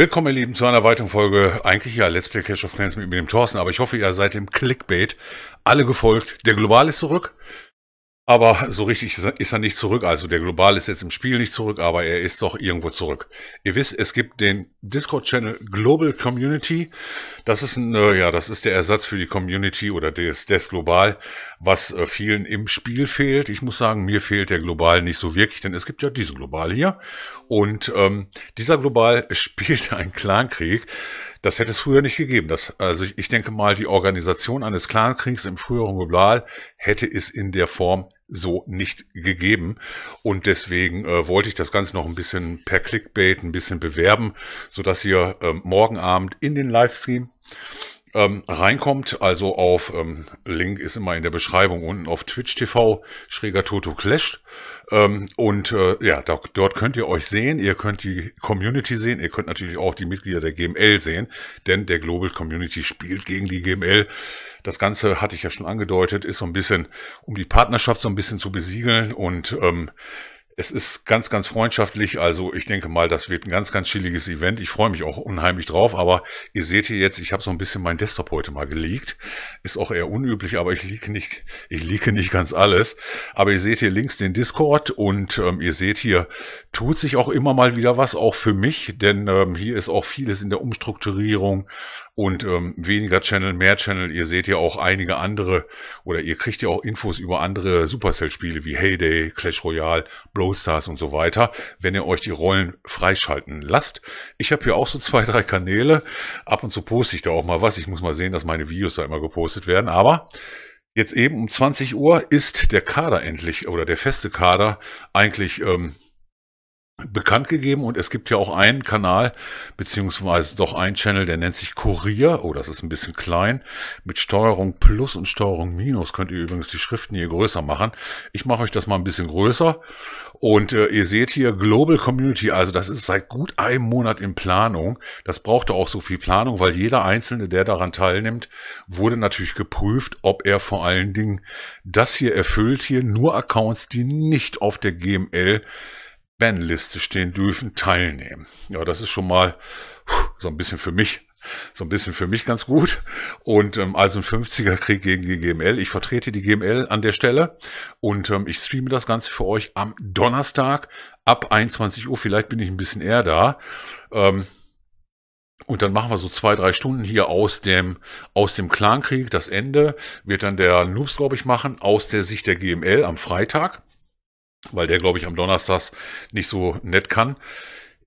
Willkommen, ihr Lieben, zu einer weiteren Folge. Eigentlich ja Let's Play Clash of Clans mit, mit dem Thorsten, aber ich hoffe, ihr seid dem Clickbait alle gefolgt. Der Global ist zurück. Aber so richtig ist er nicht zurück. Also der Global ist jetzt im Spiel nicht zurück, aber er ist doch irgendwo zurück. Ihr wisst, es gibt den Discord-Channel Global Community. Das ist ein, äh, ja, das ist der Ersatz für die Community oder des, des Global, was äh, vielen im Spiel fehlt. Ich muss sagen, mir fehlt der Global nicht so wirklich, denn es gibt ja diesen Global hier. Und ähm, dieser Global spielt einen Clankrieg. Das hätte es früher nicht gegeben. Das, also ich denke mal, die Organisation eines Clankriegs im früheren Global hätte es in der Form so nicht gegeben. Und deswegen äh, wollte ich das Ganze noch ein bisschen per Clickbait ein bisschen bewerben, sodass ihr ähm, morgen Abend in den Livestream ähm, reinkommt. Also auf ähm, Link ist immer in der Beschreibung unten auf Twitch TV schräger Toto Clash. Ähm, und äh, ja, da, dort könnt ihr euch sehen, ihr könnt die Community sehen, ihr könnt natürlich auch die Mitglieder der GML sehen, denn der Global Community spielt gegen die GML. Das Ganze hatte ich ja schon angedeutet, ist so ein bisschen, um die Partnerschaft so ein bisschen zu besiegeln und ähm, es ist ganz, ganz freundschaftlich. Also ich denke mal, das wird ein ganz, ganz chilliges Event. Ich freue mich auch unheimlich drauf. Aber ihr seht hier jetzt, ich habe so ein bisschen meinen Desktop heute mal geleakt. Ist auch eher unüblich, aber ich leake nicht, ich leake nicht ganz alles. Aber ihr seht hier links den Discord und ähm, ihr seht hier, tut sich auch immer mal wieder was, auch für mich. Denn ähm, hier ist auch vieles in der Umstrukturierung und ähm, weniger Channel, mehr Channel. Ihr seht ja auch einige andere oder ihr kriegt ja auch Infos über andere Supercell-Spiele wie Heyday, Clash Royale, Blowstars und so weiter, wenn ihr euch die Rollen freischalten lasst. Ich habe hier auch so zwei, drei Kanäle. Ab und zu poste ich da auch mal was. Ich muss mal sehen, dass meine Videos da immer gepostet werden. Aber jetzt eben um 20 Uhr ist der Kader endlich oder der feste Kader eigentlich... Ähm, bekannt gegeben und es gibt ja auch einen Kanal, beziehungsweise doch einen Channel, der nennt sich Kurier. Oh, das ist ein bisschen klein. Mit Steuerung Plus und Steuerung Minus könnt ihr übrigens die Schriften hier größer machen. Ich mache euch das mal ein bisschen größer und äh, ihr seht hier Global Community, also das ist seit gut einem Monat in Planung. Das brauchte auch so viel Planung, weil jeder Einzelne, der daran teilnimmt, wurde natürlich geprüft, ob er vor allen Dingen das hier erfüllt, hier nur Accounts, die nicht auf der GML Banliste stehen dürfen, teilnehmen. Ja, das ist schon mal so ein bisschen für mich so ein bisschen für mich ganz gut. Und ähm, also ein 50er Krieg gegen die GML. Ich vertrete die GML an der Stelle und ähm, ich streame das Ganze für euch am Donnerstag ab 21 Uhr. Vielleicht bin ich ein bisschen eher da. Ähm, und dann machen wir so zwei, drei Stunden hier aus dem, aus dem Clankrieg. Das Ende wird dann der Noobs, glaube ich, machen, aus der Sicht der GML am Freitag, weil der, glaube ich, am Donnerstag nicht so nett kann.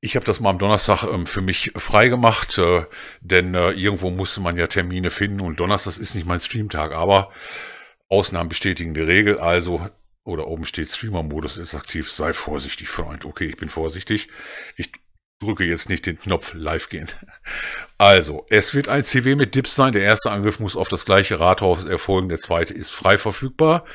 Ich habe das mal am Donnerstag ähm, für mich frei gemacht, äh, denn äh, irgendwo musste man ja Termine finden und Donnerstag ist nicht mein Streamtag, aber Ausnahmen bestätigen die Regel, also oder oben steht Streamer-Modus ist aktiv, sei vorsichtig, Freund. Okay, ich bin vorsichtig. Ich drücke jetzt nicht den Knopf live gehen. Also, es wird ein CW mit Dips sein. Der erste Angriff muss auf das gleiche Rathaus erfolgen. Der zweite ist frei verfügbar.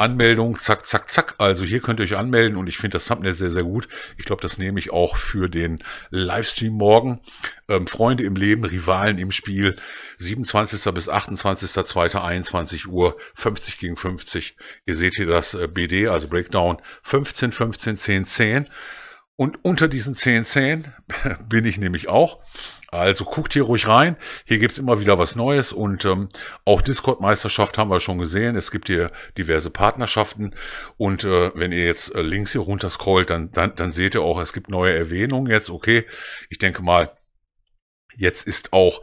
Anmeldung, zack, zack, zack. Also hier könnt ihr euch anmelden und ich finde das Thumbnail sehr, sehr gut. Ich glaube, das nehme ich auch für den Livestream morgen. Ähm, Freunde im Leben, Rivalen im Spiel, 27. bis 28.02. 21 Uhr, 50 gegen 50. Ihr seht hier das äh, BD, also Breakdown, 15, 15, 10, 10. Und unter diesen zehn Zähnen bin ich nämlich auch. Also guckt hier ruhig rein. Hier gibt's immer wieder was Neues und ähm, auch Discord-Meisterschaft haben wir schon gesehen. Es gibt hier diverse Partnerschaften und äh, wenn ihr jetzt äh, links hier runter scrollt, dann, dann, dann seht ihr auch, es gibt neue Erwähnungen jetzt. Okay, ich denke mal, jetzt ist auch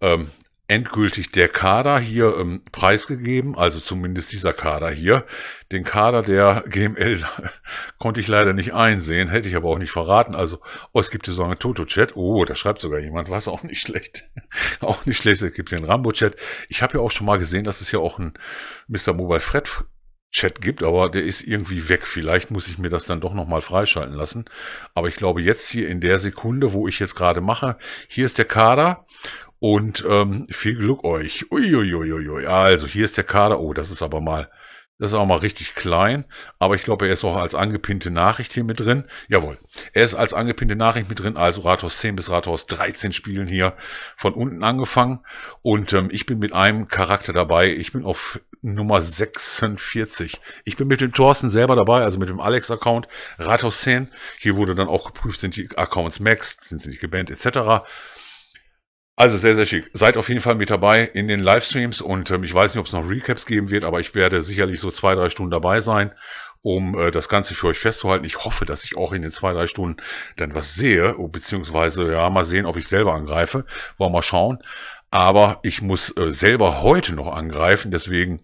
ähm, endgültig der Kader hier ähm, preisgegeben, also zumindest dieser Kader hier. Den Kader der GML konnte ich leider nicht einsehen, hätte ich aber auch nicht verraten. Also, oh, es gibt hier so einen Toto-Chat. Oh, da schreibt sogar jemand was, auch nicht schlecht. auch nicht schlecht, es gibt den Rambo-Chat. Ich habe ja auch schon mal gesehen, dass es hier auch einen Mr. Mobile Fred Chat gibt, aber der ist irgendwie weg. Vielleicht muss ich mir das dann doch nochmal freischalten lassen. Aber ich glaube, jetzt hier in der Sekunde, wo ich jetzt gerade mache, hier ist der Kader und ähm, viel Glück euch. Uiuiuiui. Also hier ist der Kader. Oh, das ist aber mal, das ist auch mal richtig klein. Aber ich glaube, er ist auch als angepinnte Nachricht hier mit drin. Jawohl. Er ist als angepinnte Nachricht mit drin. Also Rathaus 10 bis Rathaus 13 spielen hier von unten angefangen. Und ähm, ich bin mit einem Charakter dabei. Ich bin auf Nummer 46. Ich bin mit dem Thorsten selber dabei, also mit dem Alex-Account, Rathaus 10. Hier wurde dann auch geprüft, sind die Accounts maxed, sind sie nicht gebannt, etc. Also sehr, sehr schick. Seid auf jeden Fall mit dabei in den Livestreams und ähm, ich weiß nicht, ob es noch Recaps geben wird, aber ich werde sicherlich so zwei, drei Stunden dabei sein, um äh, das Ganze für euch festzuhalten. Ich hoffe, dass ich auch in den zwei, drei Stunden dann was sehe, oh, beziehungsweise ja, mal sehen, ob ich selber angreife. Wollen wir mal schauen. Aber ich muss äh, selber heute noch angreifen, deswegen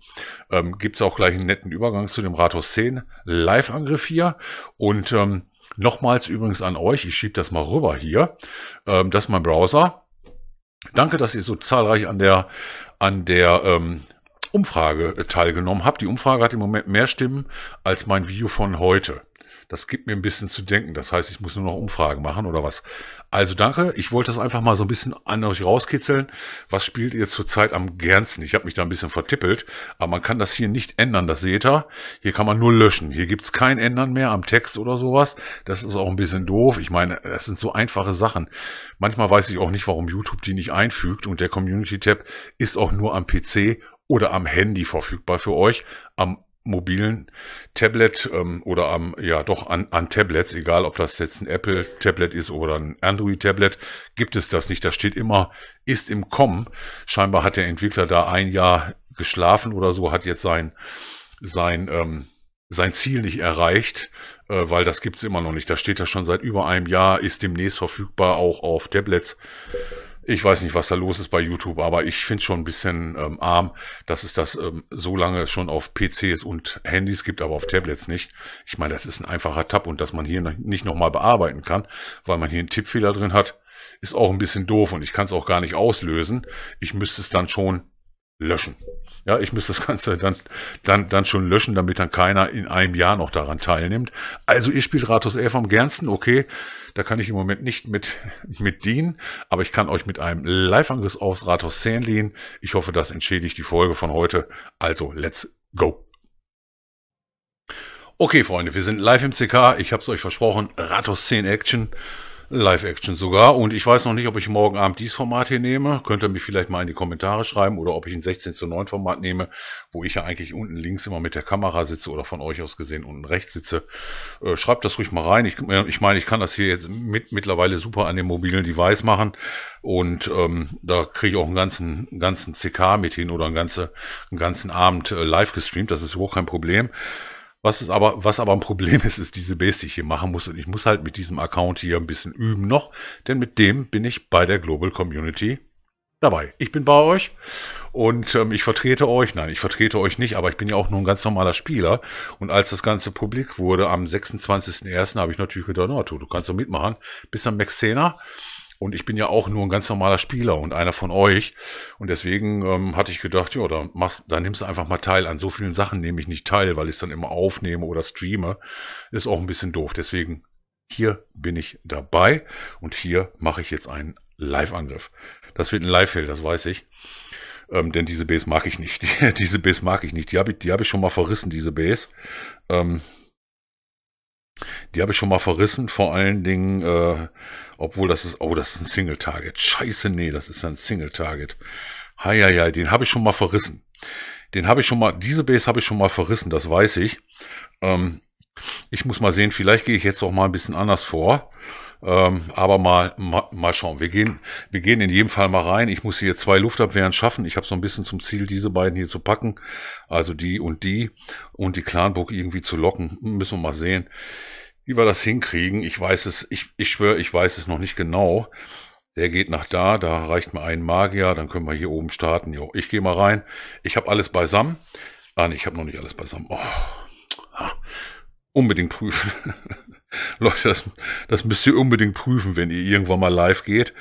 ähm, gibt auch gleich einen netten Übergang zu dem Rathaus 10 Live-Angriff hier und ähm, nochmals übrigens an euch, ich schiebe das mal rüber hier, ähm, das ist mein Browser Danke, dass ihr so zahlreich an der, an der ähm, Umfrage teilgenommen habt. Die Umfrage hat im Moment mehr Stimmen als mein Video von heute. Das gibt mir ein bisschen zu denken. Das heißt, ich muss nur noch Umfragen machen oder was. Also danke. Ich wollte das einfach mal so ein bisschen an euch rauskitzeln. Was spielt ihr zurzeit am gernsten? Ich habe mich da ein bisschen vertippelt, aber man kann das hier nicht ändern. Das seht ihr. Hier kann man nur löschen. Hier gibt's kein Ändern mehr am Text oder sowas. Das ist auch ein bisschen doof. Ich meine, das sind so einfache Sachen. Manchmal weiß ich auch nicht, warum YouTube die nicht einfügt und der Community Tab ist auch nur am PC oder am Handy verfügbar für euch. Am mobilen Tablet ähm, oder am, ja doch an, an Tablets, egal ob das jetzt ein Apple-Tablet ist oder ein Android-Tablet, gibt es das nicht. Da steht immer, ist im Kommen. Scheinbar hat der Entwickler da ein Jahr geschlafen oder so, hat jetzt sein, sein, ähm, sein Ziel nicht erreicht, äh, weil das gibt's immer noch nicht. Da steht ja schon seit über einem Jahr, ist demnächst verfügbar, auch auf Tablets ich weiß nicht, was da los ist bei YouTube, aber ich finde es schon ein bisschen ähm, arm, dass es das ähm, so lange schon auf PCs und Handys gibt, aber auf Tablets nicht. Ich meine, das ist ein einfacher Tab und dass man hier nicht nochmal bearbeiten kann, weil man hier einen Tippfehler drin hat, ist auch ein bisschen doof und ich kann es auch gar nicht auslösen. Ich müsste es dann schon löschen. Ja, ich müsste das Ganze dann, dann, dann schon löschen, damit dann keiner in einem Jahr noch daran teilnimmt. Also ihr spielt Ratus 11 am gernsten, okay. Da kann ich im Moment nicht mit, mit dienen, aber ich kann euch mit einem Live-Angriff aufs Rathaus 10 dienen. Ich hoffe, das entschädigt die Folge von heute. Also, let's go! Okay, Freunde, wir sind live im CK. Ich habe es euch versprochen. Rathaus 10 Action. Live-Action sogar. Und ich weiß noch nicht, ob ich morgen Abend dieses Format hier nehme. Könnt ihr mich vielleicht mal in die Kommentare schreiben oder ob ich ein 16 zu 9 Format nehme, wo ich ja eigentlich unten links immer mit der Kamera sitze oder von euch aus gesehen unten rechts sitze. Äh, schreibt das ruhig mal rein. Ich, äh, ich meine, ich kann das hier jetzt mit, mittlerweile super an dem mobilen Device machen. Und ähm, da kriege ich auch einen ganzen, ganzen CK mit hin oder einen, ganze, einen ganzen Abend äh, live gestreamt. Das ist überhaupt kein Problem. Was ist aber, was aber ein Problem ist, ist diese Base, die ich hier machen muss. Und ich muss halt mit diesem Account hier ein bisschen üben noch, denn mit dem bin ich bei der Global Community dabei. Ich bin bei euch und ähm, ich vertrete euch. Nein, ich vertrete euch nicht, aber ich bin ja auch nur ein ganz normaler Spieler. Und als das Ganze publik wurde am 26.01. habe ich natürlich gedacht, na, du, du kannst doch mitmachen. Bist am Max 10 und ich bin ja auch nur ein ganz normaler Spieler und einer von euch. Und deswegen ähm, hatte ich gedacht, ja, da, machst, da nimmst du einfach mal teil. An so vielen Sachen nehme ich nicht teil, weil ich es dann immer aufnehme oder streame. Ist auch ein bisschen doof. Deswegen, hier bin ich dabei und hier mache ich jetzt einen Live-Angriff. Das wird ein Live-Fail, das weiß ich. Ähm, denn diese Base mag ich nicht. diese Base mag ich nicht. Die habe ich, die hab ich schon mal verrissen, diese Base. Ähm, die habe ich schon mal verrissen, vor allen Dingen, äh, obwohl das ist, oh, das ist ein Single-Target. Scheiße, nee, das ist ein Single-Target. ja, den habe ich schon mal verrissen. Den habe ich schon mal, diese Base habe ich schon mal verrissen, das weiß ich. Ähm, ich muss mal sehen, vielleicht gehe ich jetzt auch mal ein bisschen anders vor. Ähm, aber mal, mal, mal schauen. Wir gehen, wir gehen in jedem Fall mal rein. Ich muss hier zwei Luftabwehren schaffen. Ich habe so ein bisschen zum Ziel, diese beiden hier zu packen. Also die und die. Und die Clanburg irgendwie zu locken. Müssen wir mal sehen, wie wir das hinkriegen. Ich weiß es, ich, ich schwöre, ich weiß es noch nicht genau. Der geht nach da, da reicht mir ein Magier, dann können wir hier oben starten. Jo, ich gehe mal rein. Ich habe alles beisammen. Ah, nee, ich habe noch nicht alles beisammen. Oh. Ha. Ah unbedingt prüfen. Leute, das, das müsst ihr unbedingt prüfen, wenn ihr irgendwann mal live geht.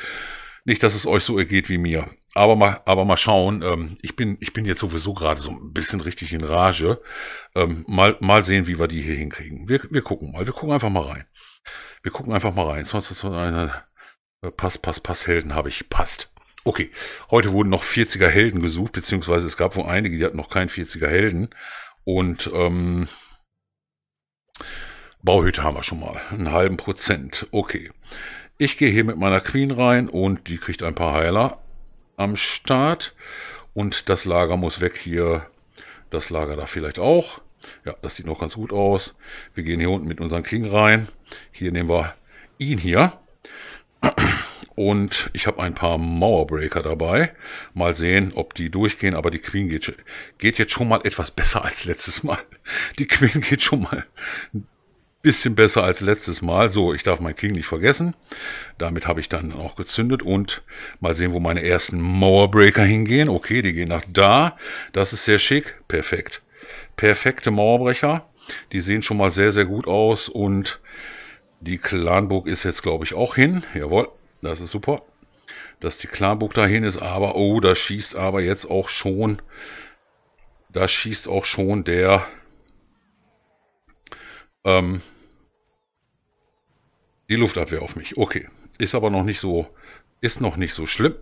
Nicht, dass es euch so ergeht wie mir. Aber mal, aber mal schauen. Ähm, ich, bin, ich bin jetzt sowieso gerade so ein bisschen richtig in Rage. Ähm, mal, mal sehen, wie wir die hier hinkriegen. Wir, wir gucken mal. Wir gucken einfach mal rein. Wir gucken einfach mal rein. Äh, äh, pass, pass, pass, Helden habe ich. Passt. Okay, heute wurden noch 40er Helden gesucht, beziehungsweise es gab wohl einige, die hatten noch keinen 40er Helden. Und ähm, Bauhütte haben wir schon mal. Einen halben Prozent. Okay. Ich gehe hier mit meiner Queen rein und die kriegt ein paar Heiler am Start. Und das Lager muss weg hier. Das Lager da vielleicht auch. Ja, das sieht noch ganz gut aus. Wir gehen hier unten mit unserem King rein. Hier nehmen wir ihn hier. Und ich habe ein paar Mauerbreaker dabei. Mal sehen, ob die durchgehen. Aber die Queen geht, geht jetzt schon mal etwas besser als letztes Mal. Die Queen geht schon mal ein bisschen besser als letztes Mal. So, ich darf mein King nicht vergessen. Damit habe ich dann auch gezündet. Und mal sehen, wo meine ersten Mauerbreaker hingehen. Okay, die gehen nach da. Das ist sehr schick. Perfekt. Perfekte Mauerbrecher. Die sehen schon mal sehr, sehr gut aus. Und die Clanburg ist jetzt, glaube ich, auch hin. Jawohl. Das ist super. Dass die Klarburg dahin ist, aber, oh, da schießt aber jetzt auch schon, da schießt auch schon der, ähm, die Luftabwehr auf mich. Okay. Ist aber noch nicht so, ist noch nicht so schlimm.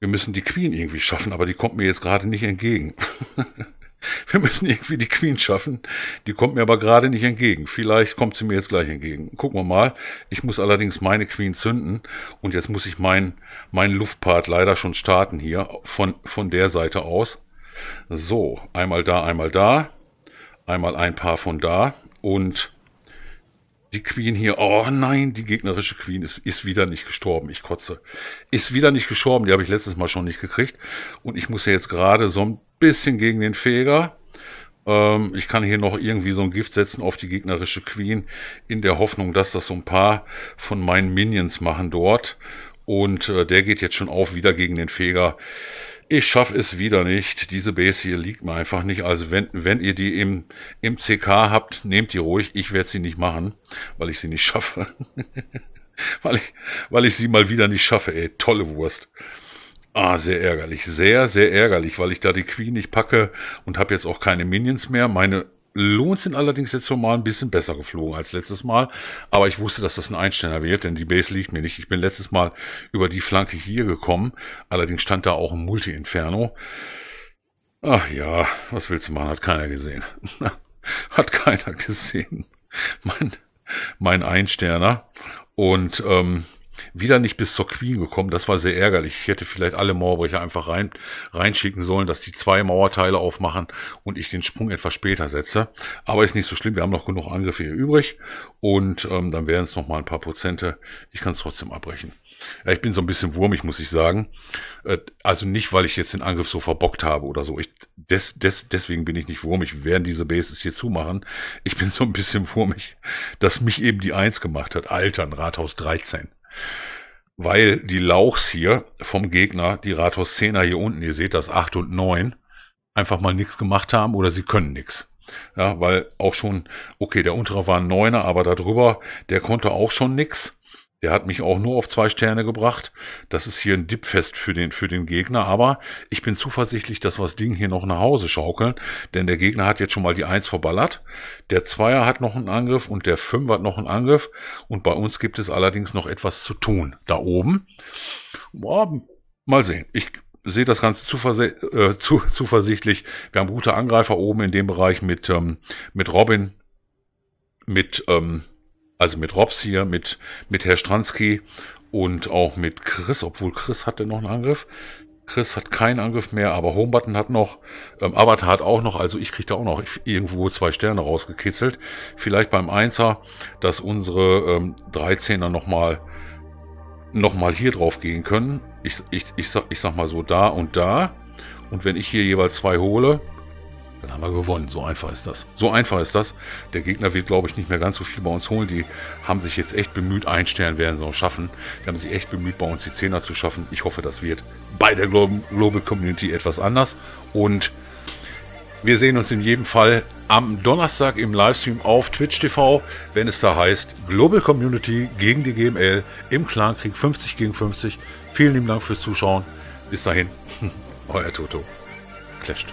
Wir müssen die Queen irgendwie schaffen, aber die kommt mir jetzt gerade nicht entgegen. Wir müssen irgendwie die Queen schaffen. Die kommt mir aber gerade nicht entgegen. Vielleicht kommt sie mir jetzt gleich entgegen. Gucken wir mal. Ich muss allerdings meine Queen zünden. Und jetzt muss ich meinen mein Luftpart leider schon starten hier. Von, von der Seite aus. So, einmal da, einmal da. Einmal ein paar von da. Und die Queen hier. Oh nein, die gegnerische Queen ist, ist wieder nicht gestorben. Ich kotze. Ist wieder nicht gestorben. Die habe ich letztes Mal schon nicht gekriegt. Und ich muss ja jetzt gerade so bisschen gegen den Feger. Ähm, ich kann hier noch irgendwie so ein Gift setzen auf die gegnerische Queen, in der Hoffnung, dass das so ein paar von meinen Minions machen dort. Und äh, der geht jetzt schon auf, wieder gegen den Feger. Ich schaffe es wieder nicht. Diese Base hier liegt mir einfach nicht. Also wenn, wenn ihr die im, im CK habt, nehmt die ruhig. Ich werde sie nicht machen, weil ich sie nicht schaffe. weil, ich, weil ich sie mal wieder nicht schaffe. Ey, tolle Wurst. Ah, sehr ärgerlich, sehr, sehr ärgerlich, weil ich da die Queen nicht packe und habe jetzt auch keine Minions mehr. Meine Lohns sind allerdings jetzt schon mal ein bisschen besser geflogen als letztes Mal. Aber ich wusste, dass das ein Einsteller wird, denn die Base liegt mir nicht. Ich bin letztes Mal über die Flanke hier gekommen. Allerdings stand da auch ein Multi-Inferno. Ach ja, was willst du machen? Hat keiner gesehen. Hat keiner gesehen. Mein, mein Einsterner. Und ähm, wieder nicht bis zur Queen gekommen. Das war sehr ärgerlich. Ich hätte vielleicht alle Mauerbrecher einfach rein, reinschicken sollen, dass die zwei Mauerteile aufmachen und ich den Sprung etwas später setze. Aber ist nicht so schlimm. Wir haben noch genug Angriffe hier übrig. Und ähm, dann wären es noch mal ein paar Prozente. Ich kann es trotzdem abbrechen. Ja, ich bin so ein bisschen wurmig, muss ich sagen. Äh, also nicht, weil ich jetzt den Angriff so verbockt habe oder so. Ich, des, des, deswegen bin ich nicht wurmig. Wir werden diese Bases hier zumachen. Ich bin so ein bisschen wurmig, dass mich eben die Eins gemacht hat. Alter, ein Rathaus 13 weil die Lauchs hier vom Gegner, die Rathaus 10er hier unten, ihr seht das 8 und 9, einfach mal nichts gemacht haben oder sie können nichts. Ja, weil auch schon, okay, der untere war ein Neuner, aber darüber, der konnte auch schon nichts. Der hat mich auch nur auf zwei Sterne gebracht. Das ist hier ein Dipfest für den, für den Gegner. Aber ich bin zuversichtlich, dass wir das Ding hier noch nach Hause schaukeln. Denn der Gegner hat jetzt schon mal die Eins verballert. Der Zweier hat noch einen Angriff und der Fünfer hat noch einen Angriff. Und bei uns gibt es allerdings noch etwas zu tun. Da oben. Boah, mal sehen. Ich sehe das Ganze zuversi äh, zu, zuversichtlich. Wir haben gute Angreifer oben in dem Bereich mit, ähm, mit Robin, mit, ähm, also mit Robs hier, mit, mit Herr Stransky und auch mit Chris, obwohl Chris hatte noch einen Angriff. Chris hat keinen Angriff mehr, aber Homebutton hat noch, ähm, Avatar hat auch noch, also ich kriege da auch noch irgendwo zwei Sterne rausgekitzelt. Vielleicht beim Einser, dass unsere ähm, 13er nochmal noch mal hier drauf gehen können. Ich, ich, ich, sag, ich sag mal so da und da. Und wenn ich hier jeweils zwei hole, dann haben wir gewonnen. So einfach ist das. So einfach ist das. Der Gegner wird, glaube ich, nicht mehr ganz so viel bei uns holen. Die haben sich jetzt echt bemüht, ein Stern werden sie auch schaffen. Die haben sich echt bemüht, bei uns die Zehner zu schaffen. Ich hoffe, das wird bei der Global Community etwas anders. Und wir sehen uns in jedem Fall am Donnerstag im Livestream auf Twitch TV, wenn es da heißt Global Community gegen die GML im Clankrieg 50 gegen 50. Vielen lieben Dank fürs Zuschauen. Bis dahin, euer Toto. Clasht.